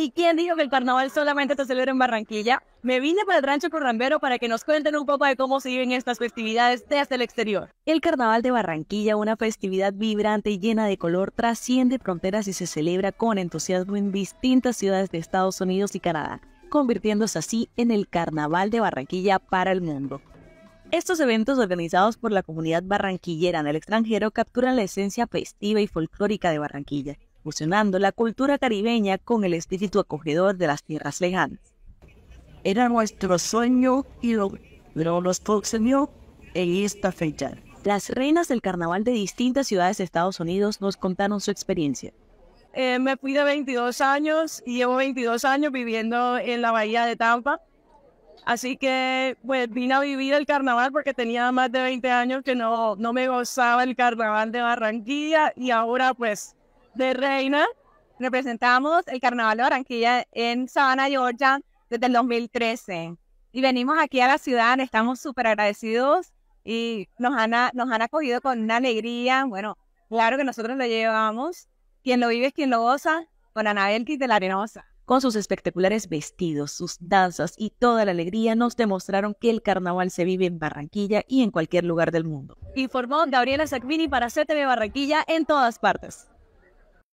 ¿Y quién dijo que el carnaval solamente se celebra en Barranquilla? Me vine para el rancho Corrambero para que nos cuenten un poco de cómo se viven estas festividades desde el exterior. El carnaval de Barranquilla, una festividad vibrante y llena de color, trasciende fronteras y se celebra con entusiasmo en distintas ciudades de Estados Unidos y Canadá, convirtiéndose así en el carnaval de Barranquilla para el mundo. Estos eventos organizados por la comunidad barranquillera en el extranjero capturan la esencia festiva y folclórica de Barranquilla fusionando la cultura caribeña con el espíritu acogedor de las tierras lejanas. Era nuestro sueño y lo, pero nos en esta fecha. Las reinas del carnaval de distintas ciudades de Estados Unidos nos contaron su experiencia. Eh, me fui de 22 años y llevo 22 años viviendo en la bahía de Tampa. Así que pues vine a vivir el carnaval porque tenía más de 20 años que no, no me gozaba el carnaval de Barranquilla y ahora pues de Reina. Representamos el Carnaval de Barranquilla en Savannah, Georgia, desde el 2013. Y venimos aquí a la ciudad, estamos súper agradecidos y nos han, nos han acogido con una alegría. Bueno, claro que nosotros lo llevamos. Quien lo vive es quien lo goza, con Anabel de la Arenosa. Con sus espectaculares vestidos, sus danzas y toda la alegría nos demostraron que el carnaval se vive en Barranquilla y en cualquier lugar del mundo. Informó Gabriela Sacmini para CTV Barranquilla en todas partes.